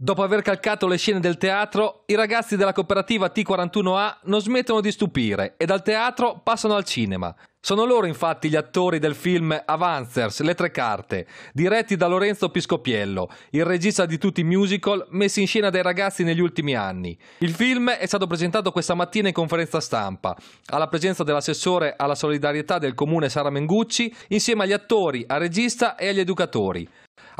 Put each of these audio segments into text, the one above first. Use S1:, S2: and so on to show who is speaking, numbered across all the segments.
S1: Dopo aver calcato le scene del teatro, i ragazzi della cooperativa T41A non smettono di stupire e dal teatro passano al cinema. Sono loro infatti gli attori del film Avancers, Le tre carte, diretti da Lorenzo Piscopiello, il regista di tutti i musical messi in scena dai ragazzi negli ultimi anni. Il film è stato presentato questa mattina in conferenza stampa, alla presenza dell'assessore alla solidarietà del comune Sara Mengucci, insieme agli attori, al regista e agli educatori.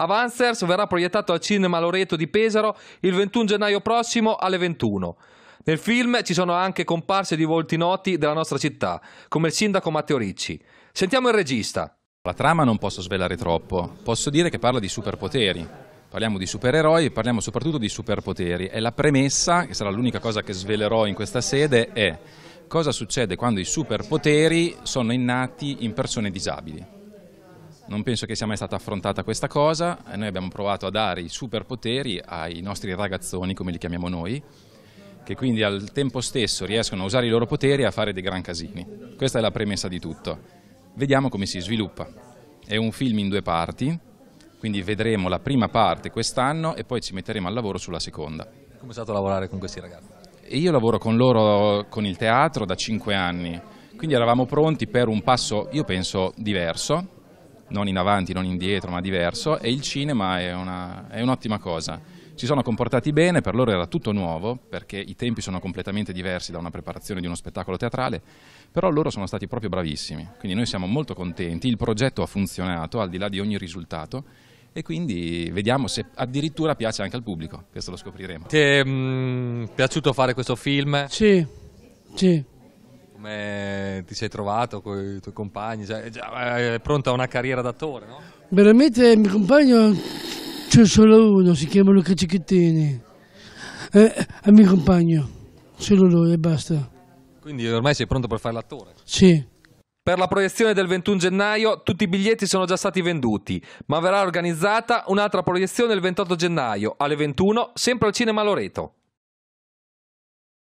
S1: Avancers verrà proiettato al Cinema Loreto di Pesaro il 21 gennaio prossimo alle 21. Nel film ci sono anche comparse di volti noti della nostra città, come il sindaco Matteo Ricci. Sentiamo
S2: il regista. La trama non posso svelare troppo, posso dire che parla di superpoteri. Parliamo di supereroi, parliamo soprattutto di superpoteri e la premessa, che sarà l'unica cosa che svelerò in questa sede, è cosa succede quando i superpoteri sono innati in persone disabili. Non penso che sia mai stata affrontata questa cosa, noi abbiamo provato a dare i superpoteri ai nostri ragazzoni, come li chiamiamo noi, che quindi al tempo stesso riescono a usare i loro poteri e a fare dei gran casini. Questa è la premessa di tutto. Vediamo come si sviluppa. È un film in due parti, quindi vedremo la prima parte quest'anno e poi ci metteremo al lavoro sulla seconda. Come è stato lavorare con questi ragazzi? Io lavoro con loro con il teatro da cinque anni, quindi eravamo pronti per un passo, io penso, diverso, non in avanti, non indietro, ma diverso, e il cinema è, una, è un'ottima cosa. Si sono comportati bene, per loro era tutto nuovo, perché i tempi sono completamente diversi da una preparazione di uno spettacolo teatrale, però loro sono stati proprio bravissimi, quindi noi siamo molto contenti, il progetto ha funzionato al di là di ogni risultato e quindi vediamo se addirittura piace anche al pubblico, questo lo scopriremo.
S1: Ti è mh, mm, piaciuto fare questo film? Sì, sì. Come ti sei trovato con i tuoi compagni? Cioè, è eh, pronta una carriera d'attore, no?
S3: Veramente, il eh, mio compagno c'è solo uno, si chiama Luca Cicchettini. È, eh, è mio compagno, solo lui e basta.
S1: Quindi ormai sei pronto per fare l'attore? Sì. Per la proiezione del 21 gennaio tutti i biglietti sono già stati venduti, ma verrà organizzata un'altra proiezione il 28 gennaio alle 21, sempre al Cinema Loreto.